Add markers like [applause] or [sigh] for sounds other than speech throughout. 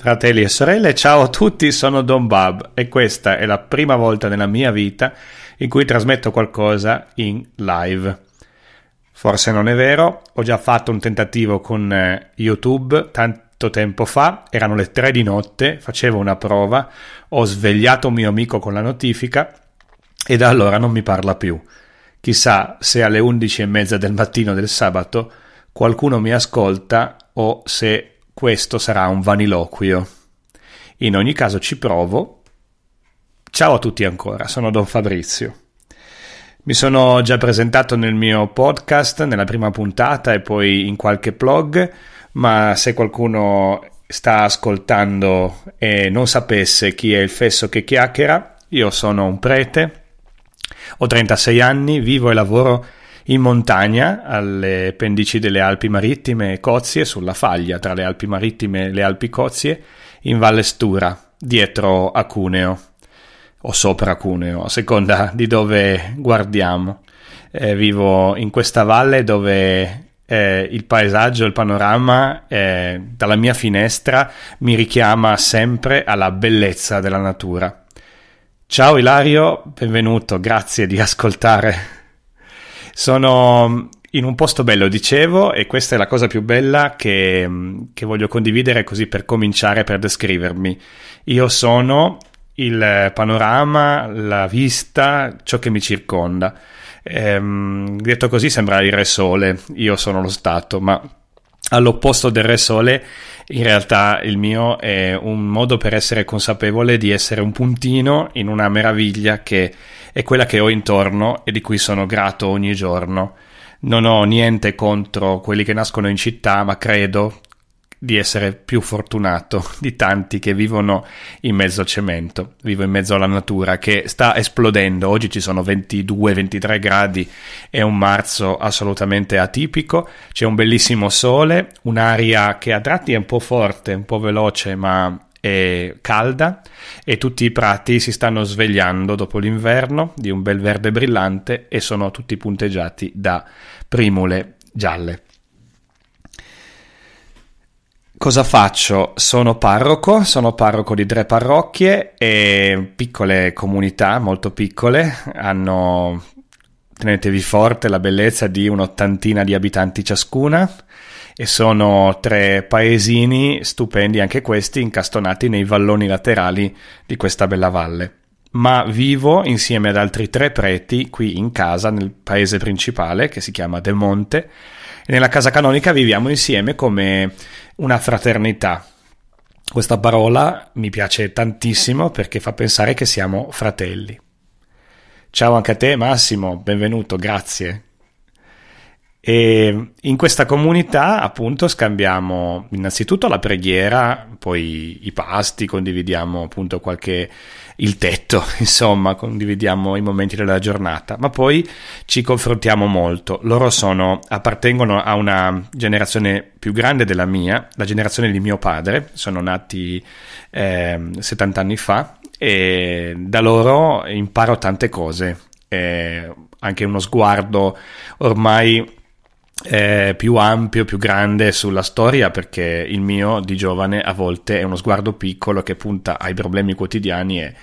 Fratelli e sorelle, ciao a tutti, sono Don Bab e questa è la prima volta nella mia vita in cui trasmetto qualcosa in live. Forse non è vero, ho già fatto un tentativo con eh, YouTube tanto tempo fa, erano le tre di notte, facevo una prova, ho svegliato un mio amico con la notifica e da allora non mi parla più. Chissà se alle undici e mezza del mattino del sabato qualcuno mi ascolta o se questo sarà un vaniloquio. In ogni caso ci provo. Ciao a tutti ancora, sono Don Fabrizio. Mi sono già presentato nel mio podcast, nella prima puntata e poi in qualche blog, ma se qualcuno sta ascoltando e non sapesse chi è il fesso che chiacchiera, io sono un prete, ho 36 anni, vivo e lavoro in in montagna, alle pendici delle Alpi Marittime e Cozie, sulla faglia tra le Alpi Marittime e le Alpi Cozie, in Valle Stura, dietro a Cuneo o sopra Cuneo, a seconda di dove guardiamo. Eh, vivo in questa valle dove eh, il paesaggio, il panorama eh, dalla mia finestra mi richiama sempre alla bellezza della natura. Ciao Ilario, benvenuto, grazie di ascoltare sono mm, in un posto bello, dicevo, e questa è la cosa più bella che, mm, che voglio condividere così per cominciare, per descrivermi. Io sono il panorama, la vista, ciò che mi circonda. Ehm, detto così sembra il Re Sole, io sono lo Stato, ma all'opposto del Re Sole in realtà il mio è un modo per essere consapevole di essere un puntino in una meraviglia che è quella che ho intorno e di cui sono grato ogni giorno. Non ho niente contro quelli che nascono in città, ma credo di essere più fortunato di tanti che vivono in mezzo al cemento, vivo in mezzo alla natura che sta esplodendo. Oggi ci sono 22-23 gradi, è un marzo assolutamente atipico, c'è un bellissimo sole, un'aria che a tratti è un po' forte, un po' veloce, ma è calda e tutti i prati si stanno svegliando dopo l'inverno di un bel verde brillante e sono tutti punteggiati da primule gialle. Cosa faccio? Sono parroco, sono parroco di tre parrocchie e piccole comunità, molto piccole, hanno, tenetevi forte, la bellezza di un'ottantina di abitanti ciascuna e sono tre paesini stupendi anche questi, incastonati nei valloni laterali di questa bella valle. Ma vivo insieme ad altri tre preti qui in casa, nel paese principale che si chiama De Monte, e nella casa canonica viviamo insieme come una fraternità. Questa parola mi piace tantissimo perché fa pensare che siamo fratelli. Ciao anche a te Massimo, benvenuto, grazie. E in questa comunità appunto scambiamo innanzitutto la preghiera, poi i pasti, condividiamo appunto qualche il tetto, [laughs] insomma, condividiamo i momenti della giornata, ma poi ci confrontiamo molto. Loro sono, appartengono a una generazione più grande della mia, la generazione di mio padre, sono nati eh, 70 anni fa e da loro imparo tante cose, eh, anche uno sguardo ormai eh, più ampio, più grande sulla storia, perché il mio di giovane a volte è uno sguardo piccolo che punta ai problemi quotidiani e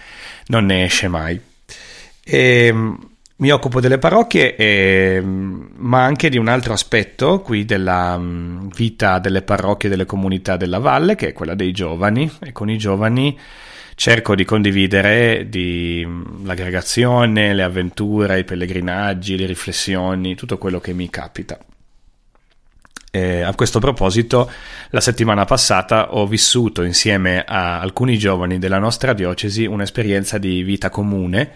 non ne esce mai. E, ehm, mi occupo delle parrocchie, e, ehm, ma anche di un altro aspetto qui della mm, vita delle parrocchie e delle comunità della valle, che è quella dei giovani, e con i giovani cerco di condividere di, mm, l'aggregazione, le avventure, i pellegrinaggi, le riflessioni, tutto quello che mi capita. Eh, a questo proposito, la settimana passata ho vissuto insieme a alcuni giovani della nostra diocesi un'esperienza di vita comune,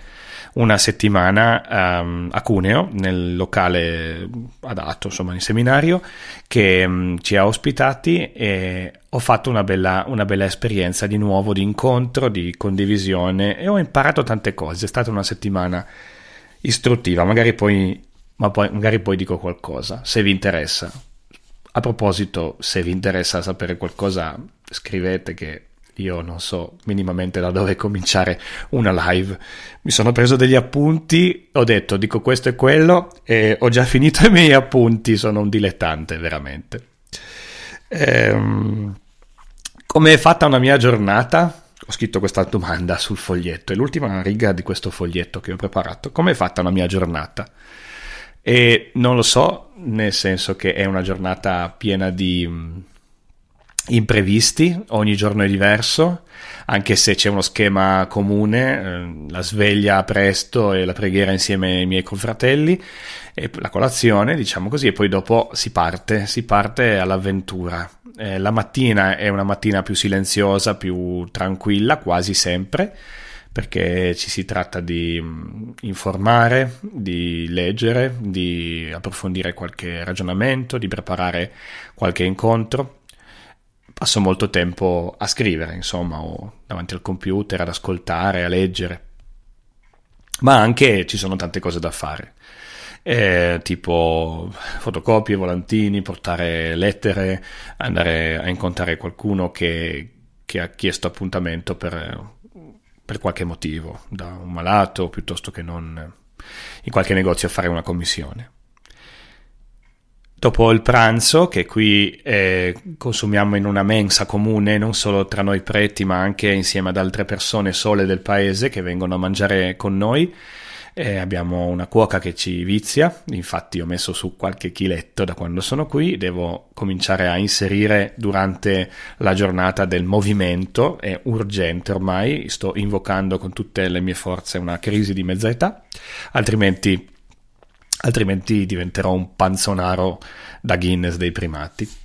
una settimana um, a Cuneo, nel locale adatto, insomma, in seminario, che um, ci ha ospitati e ho fatto una bella, una bella esperienza di nuovo di incontro, di condivisione e ho imparato tante cose. È stata una settimana istruttiva, magari poi, ma poi, magari poi dico qualcosa, se vi interessa. A proposito, se vi interessa sapere qualcosa, scrivete che io non so minimamente da dove cominciare una live. Mi sono preso degli appunti, ho detto dico questo e quello e ho già finito i miei appunti, sono un dilettante veramente. Ehm, come è fatta una mia giornata? Ho scritto questa domanda sul foglietto, è l'ultima riga di questo foglietto che ho preparato. Come è fatta una mia giornata? E non lo so, nel senso che è una giornata piena di mm, imprevisti, ogni giorno è diverso, anche se c'è uno schema comune, eh, la sveglia presto e la preghiera insieme ai miei confratelli, e la colazione, diciamo così, e poi dopo si parte, si parte all'avventura. Eh, la mattina è una mattina più silenziosa, più tranquilla, quasi sempre perché ci si tratta di mm, informare, di leggere, di approfondire qualche ragionamento, di preparare qualche incontro. Passo molto tempo a scrivere, insomma, o davanti al computer, ad ascoltare, a leggere. Ma anche ci sono tante cose da fare. Eh, tipo fotocopie, volantini, portare lettere, andare a incontrare qualcuno che, che ha chiesto appuntamento per per qualche motivo, da un malato piuttosto che non eh, in qualche negozio a fare una commissione. Dopo il pranzo, che qui eh, consumiamo in una mensa comune, non solo tra noi preti, ma anche insieme ad altre persone sole del paese che vengono a mangiare con noi, eh, abbiamo una cuoca che ci vizia, infatti ho messo su qualche chiletto da quando sono qui, devo cominciare a inserire durante la giornata del movimento, è urgente ormai, sto invocando con tutte le mie forze una crisi di mezza età, altrimenti, altrimenti diventerò un panzonaro da Guinness dei primati.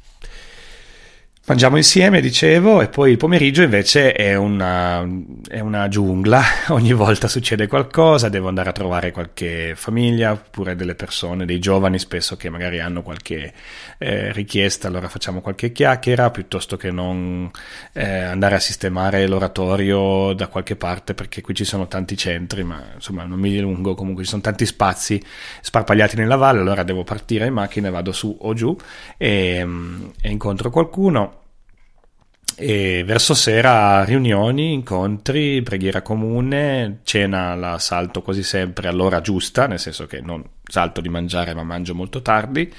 Mangiamo insieme, dicevo, e poi il pomeriggio invece è una, è una, giungla, [laughs] ogni volta succede qualcosa, devo andare a trovare qualche famiglia oppure delle persone, dei giovani spesso che magari hanno qualche eh, richiesta, allora facciamo qualche chiacchiera piuttosto che non eh, andare a sistemare l'oratorio da qualche parte perché qui ci sono tanti centri, ma insomma non mi dilungo, comunque ci sono tanti spazi sparpagliati nella valle, allora devo partire in macchina, vado su o giù e, mm, e incontro qualcuno e verso sera riunioni, incontri, preghiera comune, cena la salto quasi sempre all'ora giusta, nel senso che non salto di mangiare ma mangio molto tardi,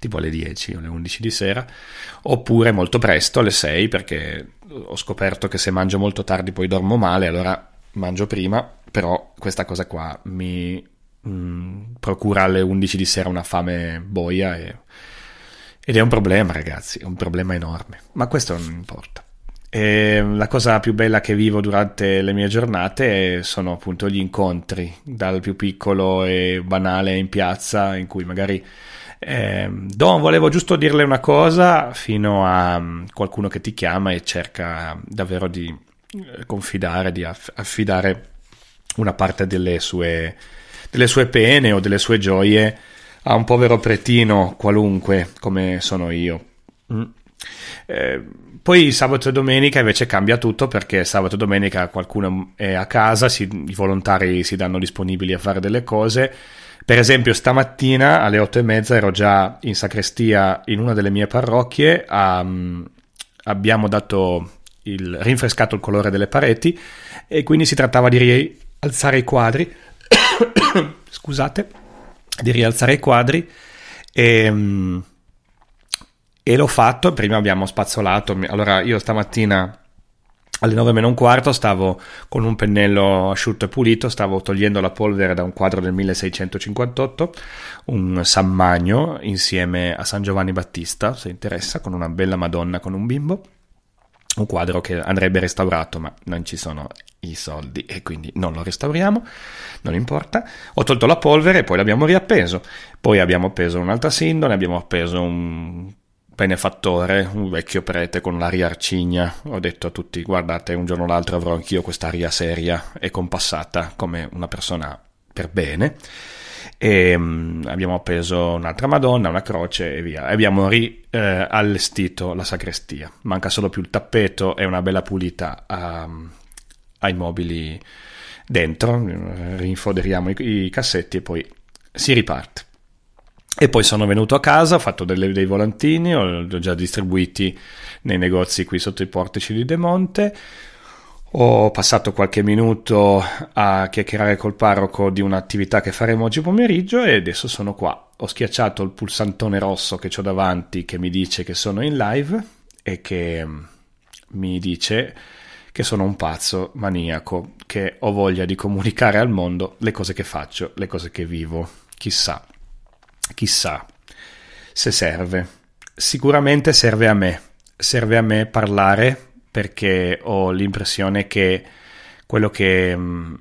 tipo alle 10 o alle 11 di sera, oppure molto presto alle 6 perché ho scoperto che se mangio molto tardi poi dormo male, allora mangio prima, però questa cosa qua mi mh, mm, procura alle 11 di sera una fame boia e ed è un problema, ragazzi, è un problema enorme, ma questo non importa. E ehm, la cosa più bella che vivo durante le mie giornate sono appunto gli incontri, dal più piccolo e banale in piazza, in cui magari eh, Don, volevo giusto dirle una cosa, fino a mm, qualcuno che ti chiama e cerca davvero di eh, confidare, di affidare una parte delle sue, delle sue pene o delle sue gioie a un povero pretino qualunque come sono io. Mm. Eh, poi sabato e domenica invece cambia tutto perché sabato e domenica qualcuno è a casa, si, i volontari si danno disponibili a fare delle cose. Per esempio, stamattina alle otto e mezza ero già in sacrestia in una delle mie parrocchie. A, abbiamo dato il, rinfrescato il colore delle pareti e quindi si trattava di rialzare i quadri. [coughs] Scusate di rialzare i quadri e, ehm, e l'ho fatto, prima abbiamo spazzolato, allora io stamattina alle 9 meno un quarto stavo con un pennello asciutto e pulito, stavo togliendo la polvere da un quadro del 1658, un San Magno insieme a San Giovanni Battista, se interessa, con una bella Madonna con un bimbo un quadro che andrebbe restaurato, ma non ci sono i soldi e quindi non lo restauriamo, non importa. Ho tolto la polvere e poi l'abbiamo riappeso. Poi abbiamo appeso un'altra sindone, abbiamo appeso un benefattore, un vecchio prete con l'aria arcigna. Ho detto a tutti, guardate, un giorno o l'altro avrò anch'io quest'aria seria e compassata come una persona per bene e um, abbiamo appeso un'altra Madonna, una croce e via. E abbiamo riallestito eh, la sacrestia. Manca solo più il tappeto e una bella pulita a, ehm, ai mobili dentro, rinfoderiamo i, i cassetti e poi si riparte. E poi sono venuto a casa, ho fatto delle, dei volantini, ho, li ho già distribuiti nei negozi qui sotto i portici di De Monte. Ho passato qualche minuto a chiacchierare col parroco di un'attività che faremo oggi pomeriggio e adesso sono qua. Ho schiacciato il pulsantone rosso che ho davanti che mi dice che sono in live e che mm, mi dice che sono un pazzo maniaco, che ho voglia di comunicare al mondo le cose che faccio, le cose che vivo. Chissà, chissà se serve. Sicuramente serve a me, serve a me parlare perché ho l'impressione che quello che è mm,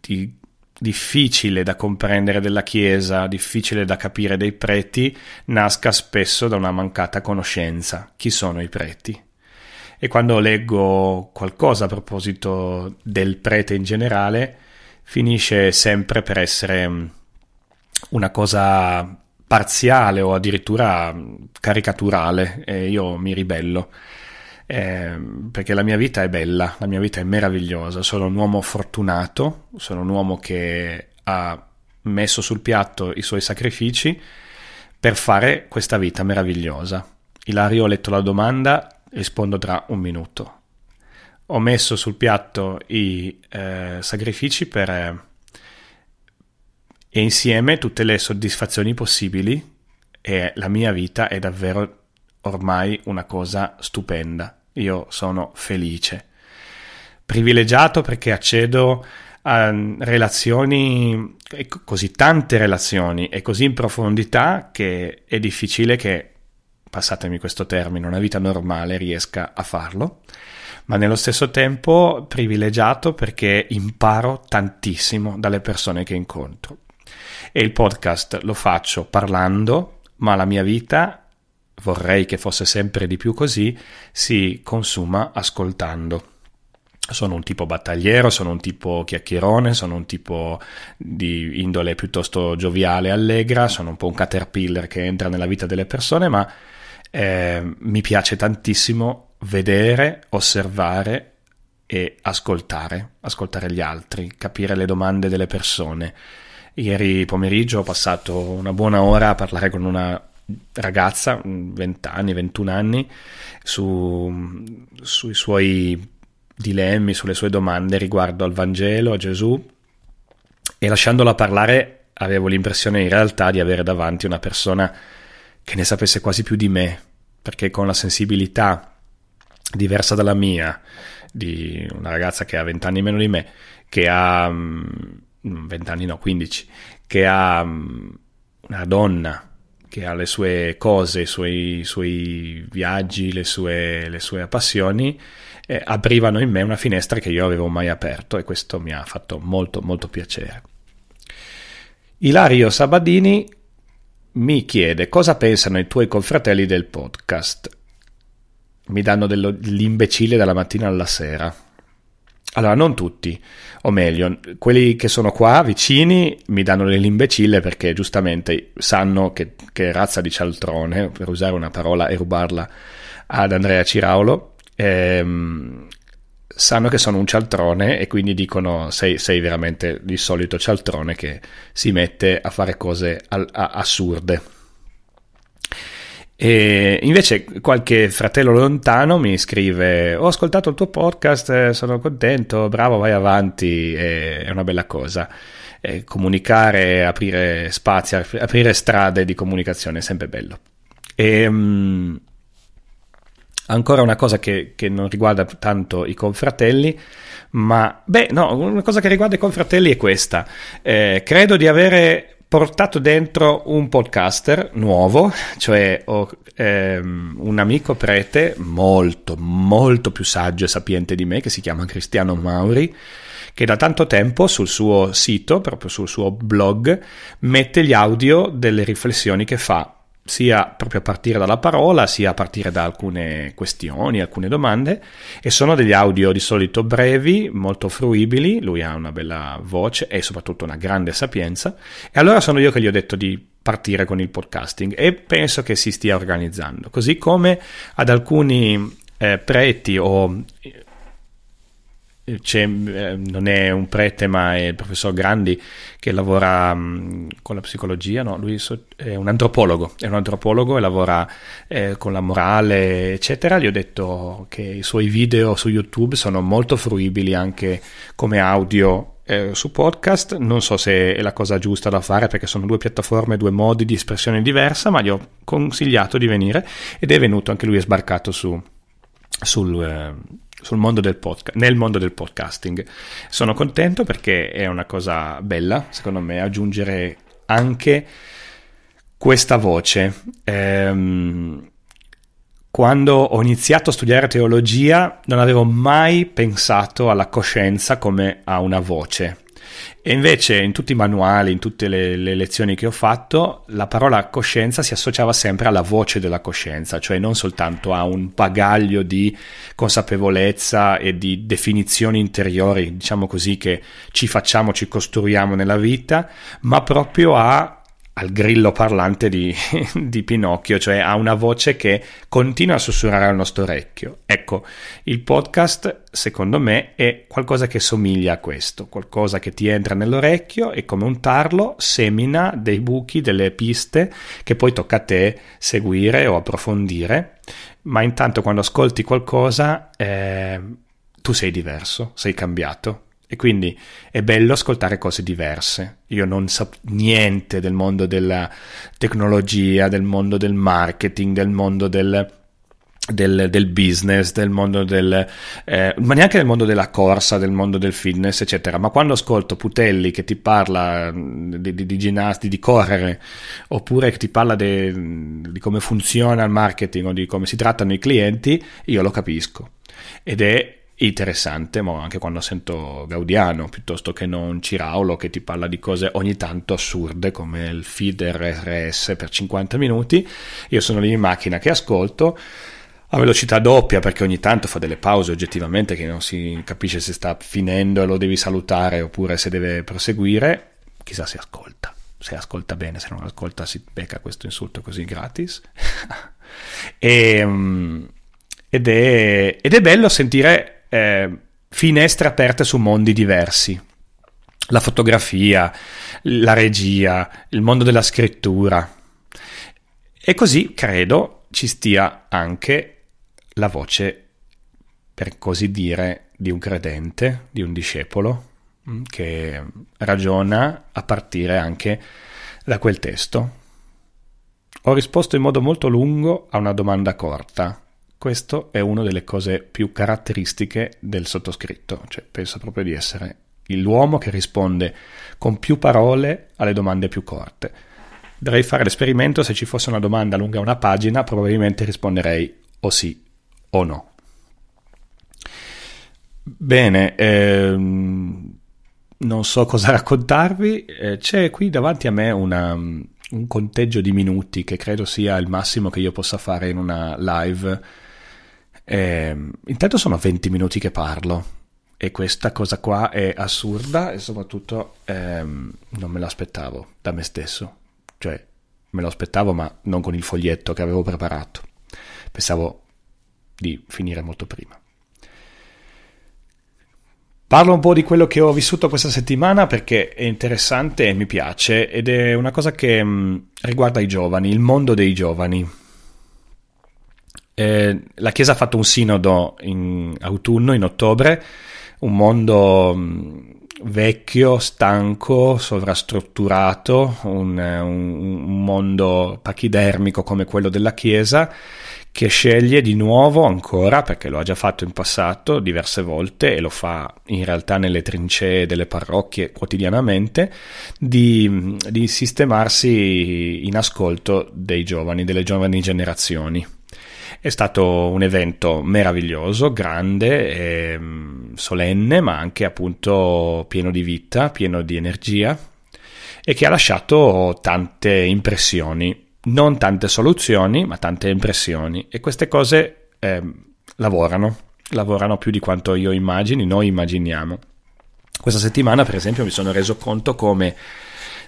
di difficile da comprendere della Chiesa, difficile da capire dei preti, nasca spesso da una mancata conoscenza. Chi sono i preti? E quando leggo qualcosa a proposito del prete in generale, finisce sempre per essere mm, una cosa parziale o addirittura mm, caricaturale e io mi ribello eh, perché la mia vita è bella, la mia vita è meravigliosa, sono un uomo fortunato, sono un uomo che ha messo sul piatto i suoi sacrifici per fare questa vita meravigliosa. Ilario ho letto la domanda, rispondo tra un minuto. Ho messo sul piatto i eh, sacrifici per, eh, e insieme tutte le soddisfazioni possibili e la mia vita è davvero ormai una cosa stupenda. Io sono felice, privilegiato perché accedo a relazioni, così tante relazioni e così in profondità che è difficile che, passatemi questo termine, una vita normale riesca a farlo, ma nello stesso tempo privilegiato perché imparo tantissimo dalle persone che incontro. E il podcast lo faccio parlando, ma la mia vita vorrei che fosse sempre di più così, si consuma ascoltando. Sono un tipo battagliero, sono un tipo chiacchierone, sono un tipo di indole piuttosto gioviale, e allegra, sono un po' un caterpillar che entra nella vita delle persone, ma eh, mi piace tantissimo vedere, osservare e ascoltare, ascoltare gli altri, capire le domande delle persone. Ieri pomeriggio ho passato una buona ora a parlare con una ragazza, 20 anni, 21 anni, su, sui suoi dilemmi, sulle sue domande riguardo al Vangelo, a Gesù e lasciandola parlare avevo l'impressione in realtà di avere davanti una persona che ne sapesse quasi più di me, perché con la sensibilità diversa dalla mia, di una ragazza che ha 20 anni meno di me, che ha 20 mm, anni no, 15, che ha mm, una donna che ha le sue cose, i suoi, i suoi viaggi, le sue, le sue passioni, eh, aprivano in me una finestra che io avevo mai aperto e questo mi ha fatto molto molto piacere. Ilario Sabadini mi chiede cosa pensano i tuoi confratelli del podcast. Mi danno dell'imbecille dalla mattina alla sera. Allora, non tutti, o meglio, quelli che sono qua vicini mi danno limbecille perché giustamente sanno che, che razza di cialtrone, per usare una parola e rubarla ad Andrea Ciraulo, ehm, sanno che sono un cialtrone e quindi dicono sei, sei, veramente il solito cialtrone che si mette a fare cose al, a, assurde. E invece qualche fratello lontano mi scrive: Ho ascoltato il tuo podcast, eh, sono contento, bravo, vai avanti, è una bella cosa. E comunicare, aprire spazi, aprire strade di comunicazione è sempre bello. E, um, ancora una cosa che, che, non riguarda tanto i confratelli, ma beh, no, una cosa che riguarda i confratelli è questa. Eh, credo di avere portato dentro un podcaster nuovo, cioè ho ehm, un amico prete molto, molto più saggio e sapiente di me che si chiama Cristiano Mauri che da tanto tempo sul suo sito, proprio sul suo blog, mette gli audio delle riflessioni che fa sia proprio a partire dalla parola, sia a partire da alcune questioni, alcune domande, e sono degli audio di solito brevi, molto fruibili, lui ha una bella voce e soprattutto una grande sapienza, e allora sono io che gli ho detto di partire con il podcasting e penso che si stia organizzando, così come ad alcuni eh, preti o eh, non è un prete ma è il professor Grandi che lavora mh, mm, con la psicologia, no? lui è un antropologo, è un antropologo e lavora eh, con la morale eccetera, gli ho detto che i suoi video su YouTube sono molto fruibili anche come audio eh, su podcast. Non so se è la cosa giusta da fare perché sono due piattaforme, due modi di espressione diversa, ma gli ho consigliato di venire ed è venuto anche lui, è sbarcato su, sul, eh, sul mondo del podcast, nel mondo del podcasting. Sono contento perché è una cosa bella, secondo me, aggiungere anche questa voce. Ehm, quando ho iniziato a studiare teologia non avevo mai pensato alla coscienza come a una voce. E invece in tutti i manuali, in tutte le, le lezioni che ho fatto, la parola coscienza si associava sempre alla voce della coscienza, cioè non soltanto a un bagaglio di consapevolezza e di definizioni interiori, diciamo così, che ci facciamo, ci costruiamo nella vita, ma proprio a al grillo parlante di, [laughs] di, Pinocchio, cioè ha una voce che continua a sussurrare al nostro orecchio. Ecco, il podcast secondo me è qualcosa che somiglia a questo, qualcosa che ti entra nell'orecchio e come un tarlo semina dei buchi, delle piste che poi tocca a te seguire o approfondire, ma intanto quando ascolti qualcosa eh, tu sei diverso, sei cambiato, e quindi è bello ascoltare cose diverse. Io non so niente del mondo della tecnologia, del mondo del marketing, del mondo del, del, del business, del mondo del... Eh, ma neanche del mondo della corsa, del mondo del fitness, eccetera. Ma quando ascolto Putelli che ti parla mm, di, di, di ginnasti, di correre, oppure che ti parla de, mm, di come funziona il marketing o di come si trattano i clienti, io lo capisco. Ed è interessante, ma anche quando sento Gaudiano piuttosto che non Ciraulo che ti parla di cose ogni tanto assurde come il feed RSS per 50 minuti, io sono lì in macchina che ascolto a velocità doppia perché ogni tanto fa delle pause oggettivamente che non si capisce se sta finendo e lo devi salutare oppure se deve proseguire, chissà se ascolta, se ascolta bene, se non ascolta si becca questo insulto così gratis. [laughs] e, mm, ed, è, ed è bello sentire eh, finestre aperte su mondi diversi. La fotografia, la regia, il mondo della scrittura. E così credo ci stia anche la voce, per così dire, di un credente, di un discepolo, mm, che ragiona a partire anche da quel testo. Ho risposto in modo molto lungo a una domanda corta, questo è una delle cose più caratteristiche del sottoscritto, cioè penso proprio di essere l'uomo che risponde con più parole alle domande più corte. Dovrei fare l'esperimento, se ci fosse una domanda lunga una pagina, probabilmente risponderei o sì o no. Bene, ehm, non so cosa [laughs] raccontarvi, eh, c'è qui davanti a me una, un conteggio di minuti che credo sia il massimo che io possa fare in una live eh, intanto sono 20 minuti che parlo e questa cosa qua è assurda e soprattutto ehm, non me l'aspettavo da me stesso. Cioè, me lo aspettavo ma non con il foglietto che avevo preparato. Pensavo di finire molto prima. Parlo un po' di quello che ho vissuto questa settimana perché è interessante e mi piace ed è una cosa che mh, mm, riguarda i giovani, il mondo dei giovani. Eh, la Chiesa ha fatto un sinodo in autunno, in ottobre, un mondo mm, vecchio, stanco, sovrastrutturato, un, un, un mondo pachidermico come quello della Chiesa, che sceglie di nuovo ancora, perché lo ha già fatto in passato diverse volte e lo fa in realtà nelle trincee delle parrocchie quotidianamente, di, mm, di sistemarsi in ascolto dei giovani, delle giovani generazioni. È stato un evento meraviglioso, grande, e, ehm, solenne, ma anche appunto pieno di vita, pieno di energia e che ha lasciato tante impressioni. Non tante soluzioni, ma tante impressioni. E queste cose eh, lavorano, lavorano più di quanto io immagini, noi immaginiamo. Questa settimana, per esempio, mi sono reso conto come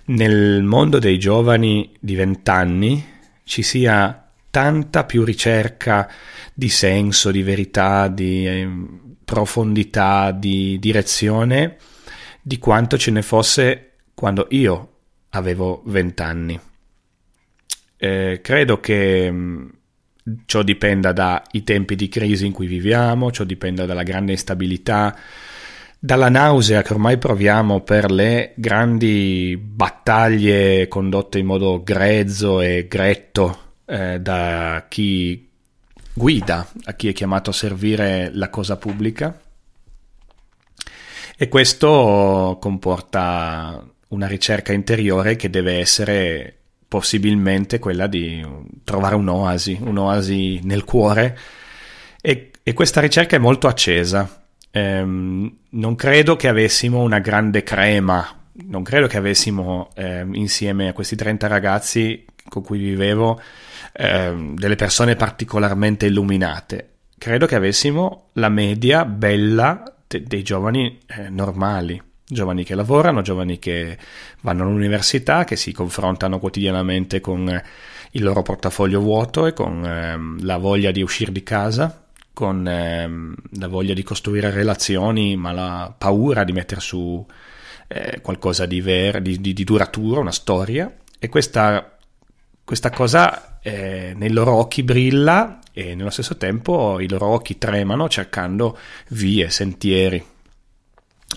nel mondo dei giovani di vent'anni ci sia tanta più ricerca di senso, di verità, di ehm, profondità, di direzione di quanto ce ne fosse quando io avevo vent'anni. Eh, credo che mm, ciò dipenda dai tempi di crisi in cui viviamo, ciò dipenda dalla grande instabilità, dalla nausea che ormai proviamo per le grandi battaglie condotte in modo grezzo e gretto eh, da chi guida, a chi è chiamato a servire la cosa pubblica e questo comporta una ricerca interiore che deve essere possibilmente quella di trovare un'oasi, un'oasi nel cuore e, e questa ricerca è molto accesa. Ehm, non credo che avessimo una grande crema, non credo che avessimo eh, insieme a questi 30 ragazzi con cui vivevo eh, delle persone particolarmente illuminate. Credo che avessimo la media bella de- dei giovani eh, normali, giovani che lavorano, giovani che vanno all'università, che si confrontano quotidianamente con il loro portafoglio vuoto e con eh, la voglia di uscire di casa, con ehm, la voglia di costruire relazioni, ma la paura di mettere su eh, qualcosa di, ver- di, di, di, duraturo, una storia. E questa questa cosa eh, nei loro occhi brilla e nello stesso tempo i loro occhi tremano cercando vie, sentieri.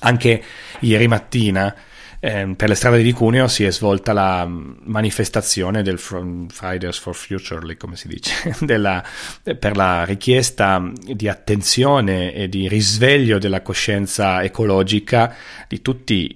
Anche ieri mattina eh, per le strade di Cuneo si è svolta la mm, manifestazione del Fridays for Future, lì come si dice, [laughs] della, eh, per la richiesta mm, di attenzione e di risveglio della coscienza ecologica di tutti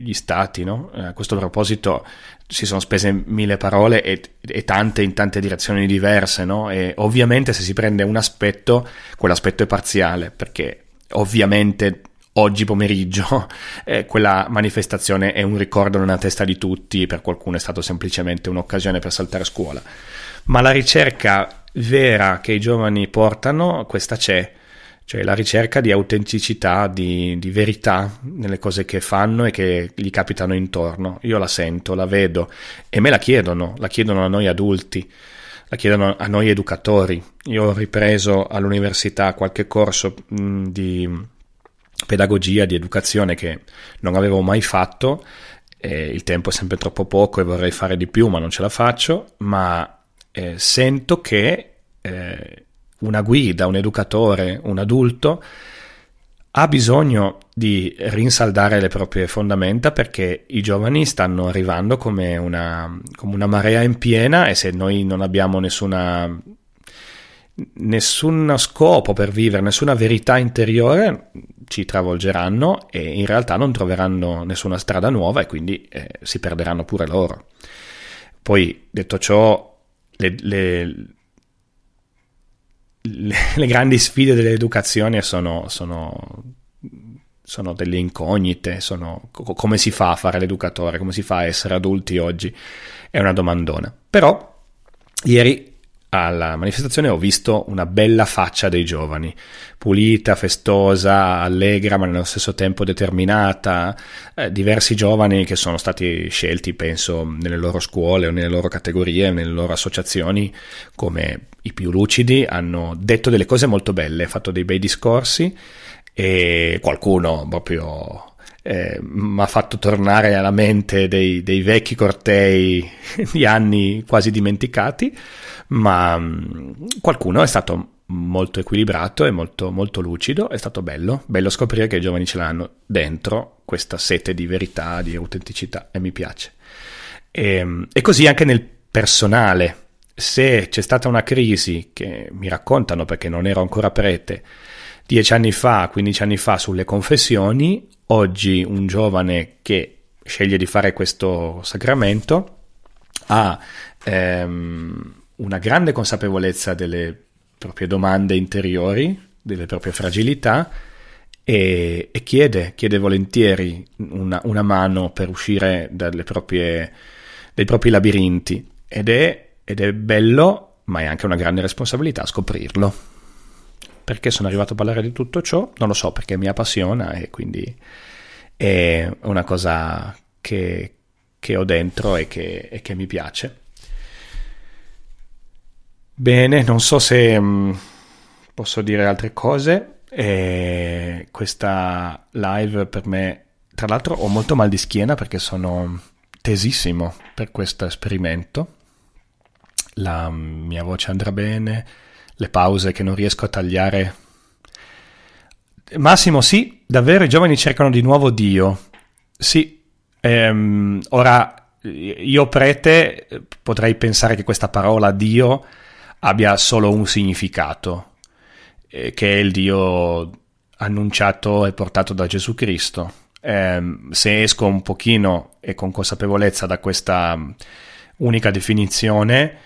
gli stati. No? Eh, a questo proposito si sono spese mille parole e, e, tante in tante direzioni diverse, no? E ovviamente se si prende un aspetto, quell'aspetto è parziale, perché ovviamente oggi pomeriggio [laughs] eh, quella manifestazione è un ricordo nella testa di tutti, per qualcuno è stato semplicemente un'occasione per saltare a scuola. Ma la ricerca vera che i giovani portano, questa c'è cioè la ricerca di autenticità, di, di, verità nelle cose che fanno e che gli capitano intorno. Io la sento, la vedo e me la chiedono, la chiedono a noi adulti, la chiedono a noi educatori. Io ho ripreso all'università qualche corso di pedagogia, di educazione che non avevo mai fatto. Eh, il tempo è sempre troppo poco e vorrei fare di più, ma non ce la faccio. Ma eh, sento che eh, una guida, un educatore, un adulto, ha bisogno di rinsaldare le proprie fondamenta perché i giovani stanno arrivando come una, come una marea in piena e se noi non abbiamo nessuna, nessun scopo per vivere, nessuna verità interiore, ci travolgeranno e in realtà non troveranno nessuna strada nuova e quindi eh, si perderanno pure loro. Poi, detto ciò, le, le, le, grandi sfide dell'educazione sono, sono, sono delle incognite, sono co- come si fa a fare l'educatore, come si fa a essere adulti oggi, è una domandona. Però ieri alla manifestazione ho visto una bella faccia dei giovani, pulita, festosa, allegra, ma nello stesso tempo determinata. Eh, diversi giovani che sono stati scelti, penso, nelle loro scuole o nelle loro categorie, nelle loro associazioni, come i più lucidi hanno detto delle cose molto belle, fatto dei bei discorsi e qualcuno proprio eh, mi ha fatto tornare alla mente dei, dei, vecchi cortei [laughs] di anni quasi dimenticati, ma mm, qualcuno è stato molto equilibrato e molto, molto lucido, è stato bello, bello scoprire che i giovani ce l'hanno dentro questa sete di verità, di autenticità e mi piace. E, ehm, e così anche nel personale, se c'è stata una crisi, che mi raccontano perché non ero ancora prete, dieci anni fa, quindici anni fa sulle confessioni, oggi un giovane che sceglie di fare questo sacramento ha ehm, una grande consapevolezza delle proprie domande interiori, delle proprie fragilità e, e chiede, chiede volentieri una, una, mano per uscire proprie, dai propri labirinti ed è ed è bello, ma è anche una grande responsabilità scoprirlo. Perché sono arrivato a parlare di tutto ciò? Non lo so, perché mi appassiona e quindi è una cosa che, che ho dentro e che, e che, mi piace. Bene, non so se mm, posso dire altre cose. E questa live per me, tra l'altro, ho molto mal di schiena perché sono tesissimo per questo esperimento la mia voce andrà bene, le pause che non riesco a tagliare. Massimo, sì, davvero i giovani cercano di nuovo Dio. Sì, ehm, ora io prete potrei pensare che questa parola Dio abbia solo un significato, eh, che è il Dio annunciato e portato da Gesù Cristo. Eh, se esco un pochino e con consapevolezza da questa unica definizione,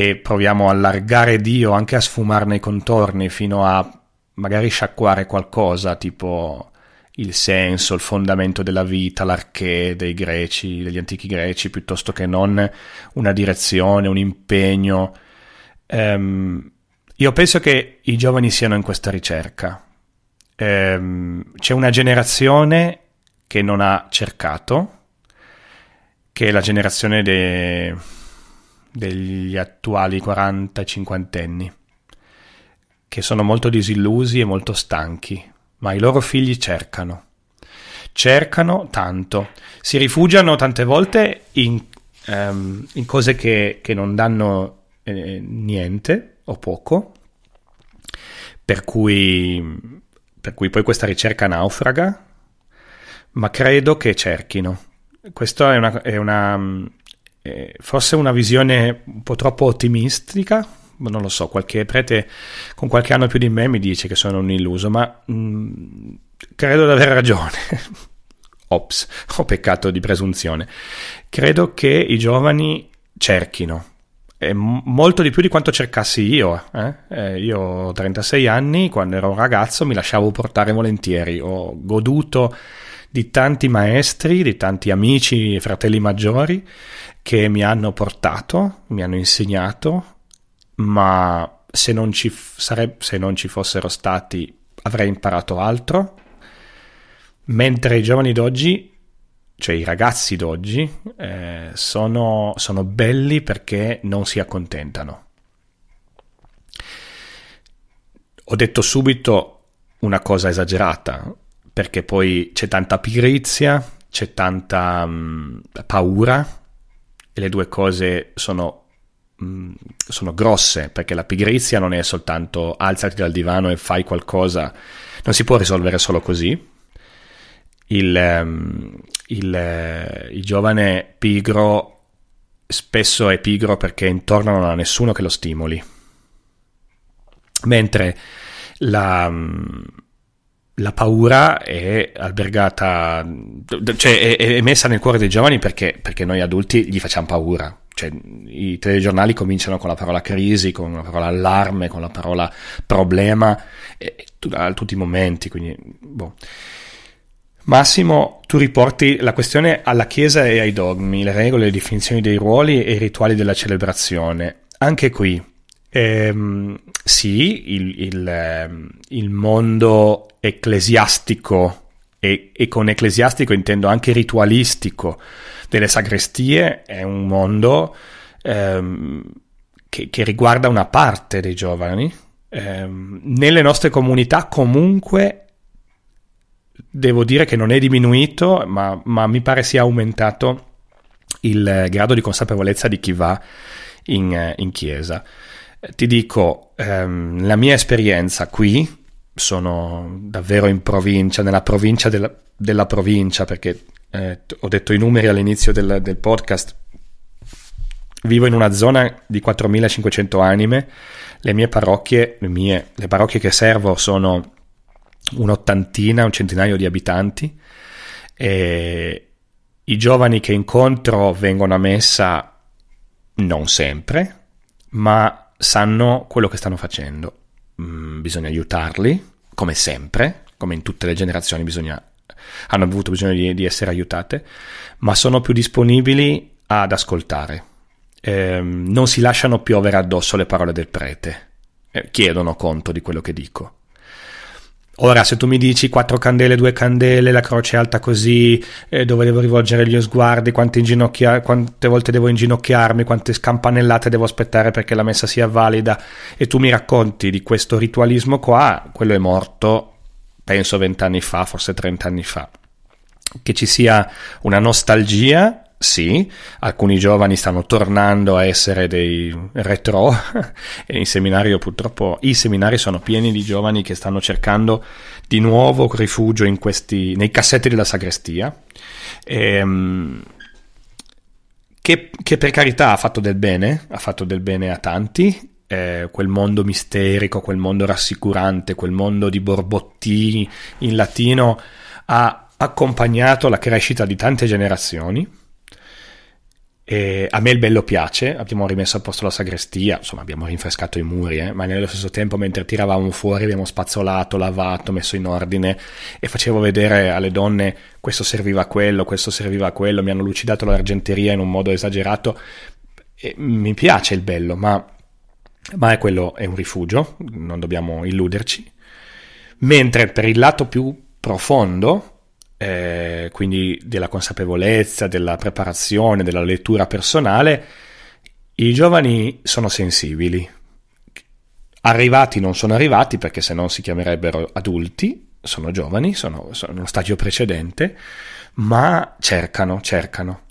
e proviamo a allargare Dio anche a sfumarne i contorni fino a magari sciacquare qualcosa tipo il senso, il fondamento della vita, l'archè dei greci, degli antichi greci, piuttosto che non una direzione, un impegno. Um, io penso che i giovani siano in questa ricerca. Um, c'è una generazione che non ha cercato, che è la generazione dei degli attuali 40-50 anni, che sono molto disillusi e molto stanchi, ma i loro figli cercano. Cercano tanto, si rifugiano tante volte in, ehm, in cose che, che, non danno eh, niente o poco, per cui, per cui poi questa ricerca naufraga, ma credo che cerchino. Questa è una, è una eh, forse una visione un po' troppo ottimistica, non lo so, qualche prete con qualche anno più di me mi dice che sono un illuso, ma mh, mm, credo di aver ragione. [laughs] Ops, ho peccato di presunzione. Credo che i giovani cerchino, molto di più di quanto cercassi io. Eh? Eh, io ho 36 anni, quando ero un ragazzo mi lasciavo portare volentieri, ho goduto di tanti maestri, di tanti amici, e fratelli maggiori che mi hanno portato, mi hanno insegnato, ma se non ci, sareb- se non ci fossero stati avrei imparato altro. Mentre i giovani d'oggi, cioè i ragazzi d'oggi, eh, sono, sono belli perché non si accontentano. Ho detto subito una cosa esagerata, perché poi c'è tanta pigrizia, c'è tanta mh, mm, paura e le due cose sono, mh, mm, sono grosse perché la pigrizia non è soltanto alzati dal divano e fai qualcosa, non si può risolvere solo così. Il, ehm, il, eh, il giovane pigro spesso è pigro perché intorno non ha nessuno che lo stimoli. Mentre la... Mm, la paura è albergata, cioè è, è, messa nel cuore dei giovani perché, perché noi adulti gli facciamo paura. Cioè, I telegiornali cominciano con la parola crisi, con la parola allarme, con la parola problema, e, a tutti i momenti. Quindi, boh. Massimo, tu riporti la questione alla Chiesa e ai dogmi, le regole, le definizioni dei ruoli e i rituali della celebrazione. Anche qui, Ehm, sì, il, il, ehm, il, mondo ecclesiastico, e, e, con ecclesiastico intendo anche ritualistico, delle sagrestie è un mondo ehm, che, che, riguarda una parte dei giovani. Ehm, nelle nostre comunità comunque devo dire che non è diminuito, ma, ma mi pare sia aumentato il grado di consapevolezza di chi va in, eh, in chiesa ti dico, ehm, la mia esperienza qui, sono davvero in provincia, nella provincia della, della provincia, perché eh, ho detto i numeri all'inizio del, del, podcast. Vivo in una zona di 4.500 anime, le mie parrocchie, le, mie, le parrocchie che servo sono un'ottantina, un centinaio di abitanti e i giovani che incontro vengono a messa non sempre, ma sanno quello che stanno facendo. Mm, bisogna aiutarli, come sempre, come in tutte le generazioni bisogna, hanno avuto bisogno di, di, essere aiutate, ma sono più disponibili ad ascoltare. Eh, non si lasciano piovere addosso le parole del prete, eh, chiedono conto di quello che dico. Ora, se tu mi dici quattro candele, due candele, la croce alta così, eh, dove devo rivolgere gli sguardi, quante, quante, volte devo inginocchiarmi, quante scampanellate devo aspettare perché la messa sia valida, e tu mi racconti di questo ritualismo qua, quello è morto, penso vent'anni fa, forse trent'anni fa. Che ci sia una nostalgia sì, alcuni giovani stanno tornando a essere dei retro [laughs] e in seminario purtroppo i seminari sono pieni di giovani che stanno cercando di nuovo rifugio questi, nei cassetti della sagrestia. Ehm, che, che, per carità ha fatto del bene, ha fatto del bene a tanti, eh, quel mondo misterico, quel mondo rassicurante, quel mondo di borbottini in latino ha accompagnato la crescita di tante generazioni e a me il bello piace, abbiamo rimesso a posto la sagrestia, insomma abbiamo rinfrescato i muri, eh, ma nello stesso tempo mentre tiravamo fuori abbiamo spazzolato, lavato, messo in ordine e facevo vedere alle donne questo serviva a quello, questo serviva a quello, mi hanno lucidato l'argenteria in un modo esagerato. E mi piace il bello, ma, ma è quello è un rifugio, non dobbiamo illuderci. Mentre per il lato più profondo, eh, quindi della consapevolezza, della preparazione, della lettura personale, i giovani sono sensibili. Arrivati non sono arrivati perché se non si chiamerebbero adulti, sono giovani, sono, sono uno stadio precedente, ma cercano, cercano.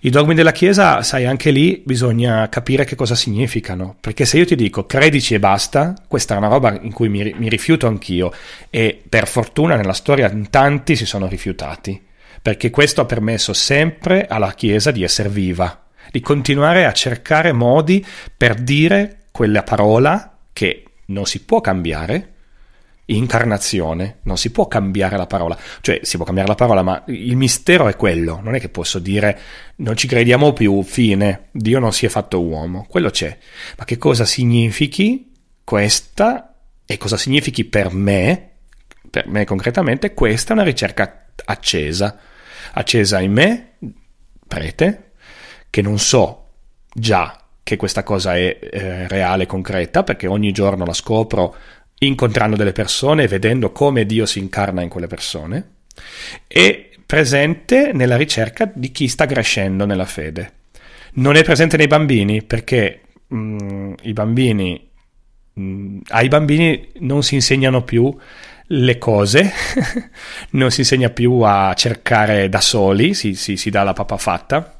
I dogmi della Chiesa, sai, anche lì bisogna capire che cosa significano, perché se io ti dico credici e basta, questa è una roba in cui mi, mi rifiuto anch'io e per fortuna nella storia tanti si sono rifiutati, perché questo ha permesso sempre alla Chiesa di essere viva, di continuare a cercare modi per dire quella parola che non si può cambiare, incarnazione, non si può cambiare la parola, cioè si può cambiare la parola, ma il mistero è quello, non è che posso dire non ci crediamo più, fine, Dio non si è fatto uomo, quello c'è, ma che cosa significhi questa e cosa significhi per me, per me concretamente, questa è una ricerca accesa, accesa in me, prete, che non so già che questa cosa è eh, reale, concreta, perché ogni giorno la scopro incontrando delle persone e vedendo come Dio si incarna in quelle persone, e presente nella ricerca di chi sta crescendo nella fede. Non è presente nei bambini perché mh, mm, i bambini, mh, mm, ai bambini non si insegnano più le cose, [laughs] non si insegna più a cercare da soli, si, si, si dà la papà fatta.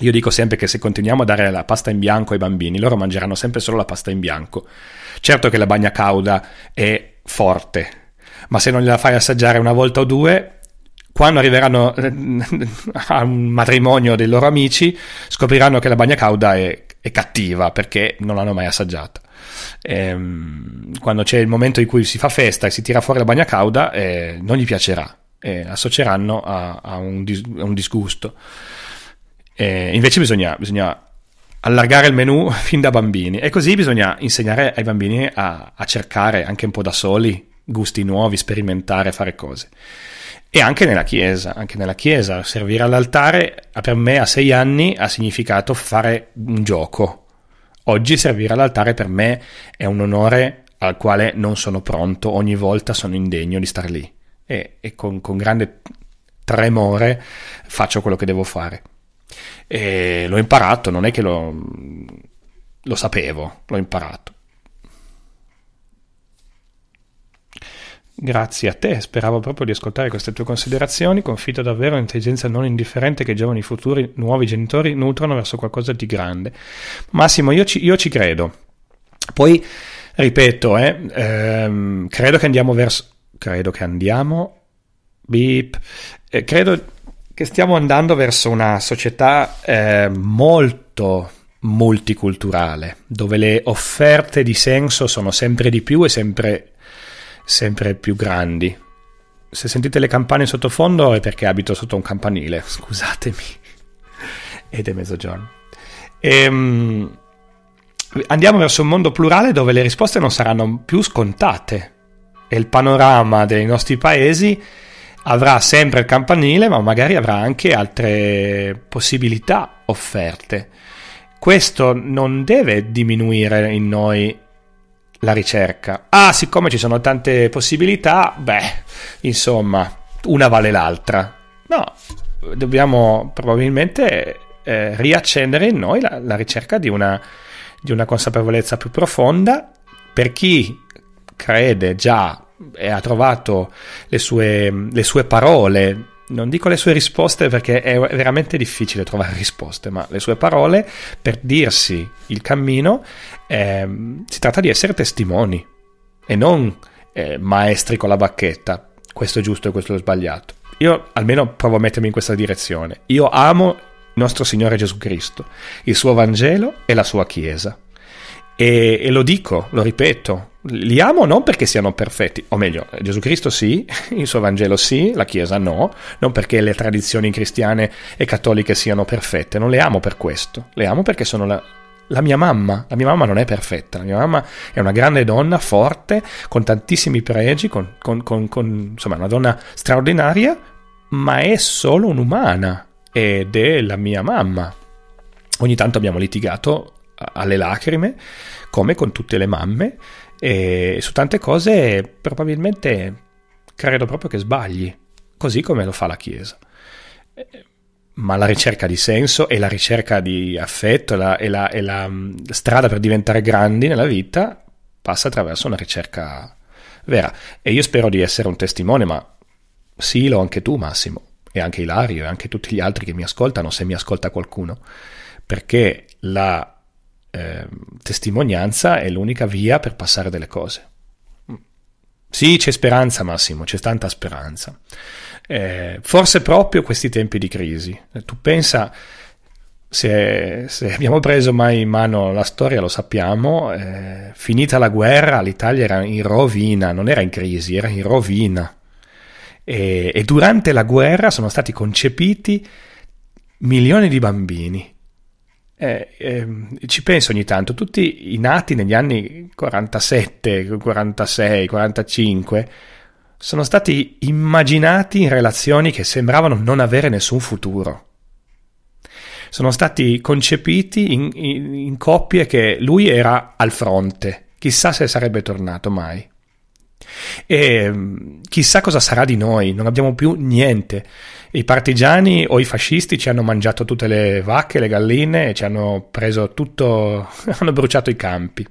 Io dico sempre che se continuiamo a dare la pasta in bianco ai bambini, loro mangeranno sempre solo la pasta in bianco Certo che la bagna cauda è forte, ma se non gliela fai assaggiare una volta o due, quando arriveranno eh, [laughs] a un matrimonio dei loro amici, scopriranno che la bagna cauda è, è cattiva perché non l'hanno mai assaggiata. Ehm, quando c'è il momento in cui si fa festa e si tira fuori la bagna cauda, eh, non gli piacerà, eh, associeranno a, a, un dis- a, un, disgusto. Eh, invece bisogna, bisogna allargare il menu [laughs] fin da bambini e così bisogna insegnare ai bambini a, a cercare anche un po' da soli gusti nuovi, sperimentare, fare cose. E anche nella chiesa, anche nella chiesa, servire all'altare per me a sei anni ha significato fare un gioco. Oggi servire all'altare per me è un onore al quale non sono pronto, ogni volta sono indegno di star lì e, e con, con grande tremore faccio quello che devo fare. E l'ho imparato, non è che lo, lo sapevo, l'ho imparato. Grazie a te, speravo proprio di ascoltare queste tue considerazioni, confido davvero un'intelligenza non indifferente che i giovani futuri nuovi genitori nutrono verso qualcosa di grande. Massimo, io ci, io ci credo. Poi, ripeto, eh, ehm, credo che andiamo verso... credo che andiamo... Beep. Eh, credo che stiamo andando verso una società eh, molto multiculturale, dove le offerte di senso sono sempre di più e sempre, sempre più grandi. Se sentite le campane sottofondo è perché abito sotto un campanile, [laughs] scusatemi. Ed è mezzogiorno. Ehm, andiamo verso un mondo plurale dove le risposte non saranno più scontate e il panorama dei nostri paesi avrà sempre il campanile, ma magari avrà anche altre possibilità offerte. Questo non deve diminuire in noi la ricerca. Ah, siccome ci sono tante possibilità, beh, insomma, una vale l'altra. No, dobbiamo probabilmente eh, riaccendere in noi la, la ricerca di una, di una consapevolezza più profonda per chi crede già e ha trovato le sue, le sue parole non dico le sue risposte perché è veramente difficile trovare risposte, ma le sue parole per dirsi il cammino, eh, si tratta di essere testimoni e non eh, maestri con la bacchetta, questo è giusto e questo è sbagliato. Io almeno provo a mettermi in questa direzione. Io amo nostro Signore Gesù Cristo, il suo Vangelo e la sua Chiesa. E, e, lo dico, lo ripeto, li amo non perché siano perfetti, o meglio, Gesù Cristo sì, [laughs] il suo Vangelo sì, la Chiesa no, non perché le tradizioni cristiane e cattoliche siano perfette, non le amo per questo, le amo perché sono la, la mia mamma, la mia mamma non è perfetta, la mia mamma è una grande donna, forte, con tantissimi pregi, con, con, con, con insomma una donna straordinaria, ma è solo un'umana ed è la mia mamma. Ogni tanto abbiamo litigato alle lacrime, come con tutte le mamme, e su tante cose probabilmente credo proprio che sbagli, così come lo fa la Chiesa. Eh, ma la ricerca di senso e la ricerca di affetto e la, la, la mm, strada per diventare grandi nella vita passa attraverso una ricerca vera. E io spero di essere un testimone, ma sì, lo anche tu Massimo, e anche Ilario, e anche tutti gli altri che mi ascoltano, se mi ascolta qualcuno, perché la eh, testimonianza è l'unica via per passare delle cose. Sì, c'è speranza Massimo, c'è tanta speranza. Eh, forse proprio questi tempi di crisi. Eh, tu pensa, se, se, abbiamo preso mai in mano la storia lo sappiamo, eh, finita la guerra l'Italia era in rovina, non era in crisi, era in rovina. E, e durante la guerra sono stati concepiti milioni di bambini eh, eh, ci penso ogni tanto, tutti i nati negli anni 47, 46, 45 sono stati immaginati in relazioni che sembravano non avere nessun futuro. Sono stati concepiti in, in, in coppie che lui era al fronte, chissà se sarebbe tornato mai. E ehm, chissà cosa sarà di noi, non abbiamo più niente i partigiani o i fascisti ci hanno mangiato tutte le vacche, le galline, ci hanno preso tutto, [laughs] hanno bruciato i campi.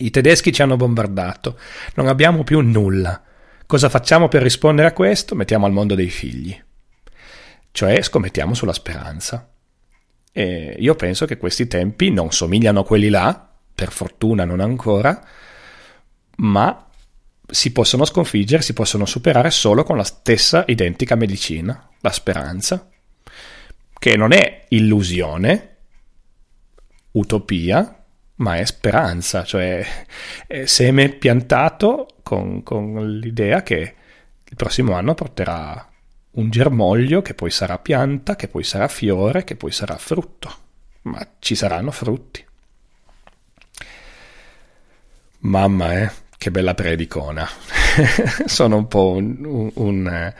I tedeschi ci hanno bombardato, non abbiamo più nulla. Cosa facciamo per rispondere a questo? Mettiamo al mondo dei figli. Cioè scommettiamo sulla speranza. E io penso che questi tempi non somigliano a quelli là, per fortuna non ancora, ma si possono sconfiggere, si possono superare solo con la stessa identica medicina, la speranza, che non è illusione, utopia, ma è speranza, cioè è seme piantato con, con l'idea che il prossimo anno porterà un germoglio che poi sarà pianta, che poi sarà fiore, che poi sarà frutto, ma ci saranno frutti. Mamma, eh che bella predicona. [laughs] Sono un po', un, un, un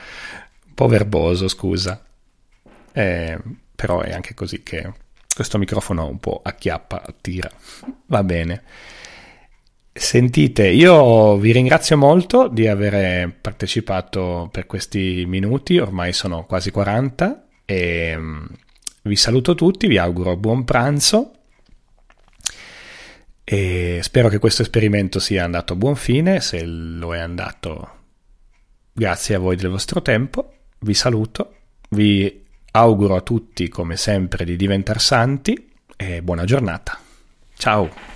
po verboso, scusa. Eh, però è anche così che questo microfono un po' acchiappa, attira. Va bene. Sentite, io vi ringrazio molto di aver partecipato per questi minuti, ormai sono quasi 40 e mm, vi saluto tutti, vi auguro buon pranzo e spero che questo esperimento sia andato a buon fine, se lo è andato grazie a voi del vostro tempo, vi saluto, vi auguro a tutti come sempre di diventare santi e buona giornata. Ciao!